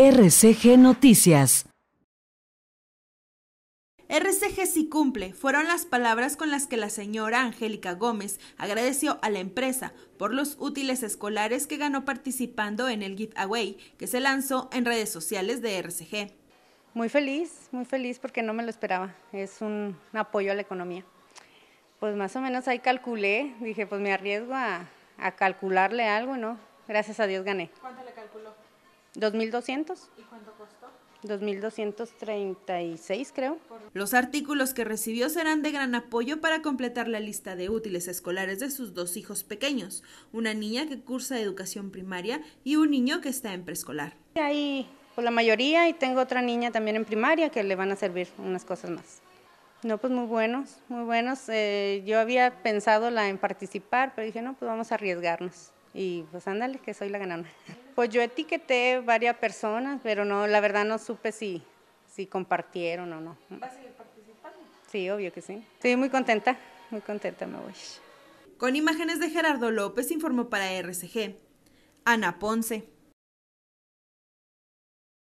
RCG Noticias. RCG sí cumple, fueron las palabras con las que la señora Angélica Gómez agradeció a la empresa por los útiles escolares que ganó participando en el giveaway que se lanzó en redes sociales de RCG. Muy feliz, muy feliz porque no me lo esperaba, es un apoyo a la economía. Pues más o menos ahí calculé, dije pues me arriesgo a, a calcularle algo, ¿no? Gracias a Dios gané. ¿Cuánto le calculó? ¿2.200? ¿Y cuánto costó? 2.236 creo. Los artículos que recibió serán de gran apoyo para completar la lista de útiles escolares de sus dos hijos pequeños, una niña que cursa educación primaria y un niño que está en preescolar. Ahí, por pues, la mayoría y tengo otra niña también en primaria que le van a servir unas cosas más. No, pues muy buenos, muy buenos. Eh, yo había pensado en participar, pero dije, no, pues vamos a arriesgarnos. Y pues ándale, que soy la ganadora. Pues yo etiqueté varias personas, pero no, la verdad no supe si, si compartieron o no. ¿Vas a seguir participando? Sí, obvio que sí. Estoy muy contenta, muy contenta me voy. Con imágenes de Gerardo López informó para RCG, Ana Ponce.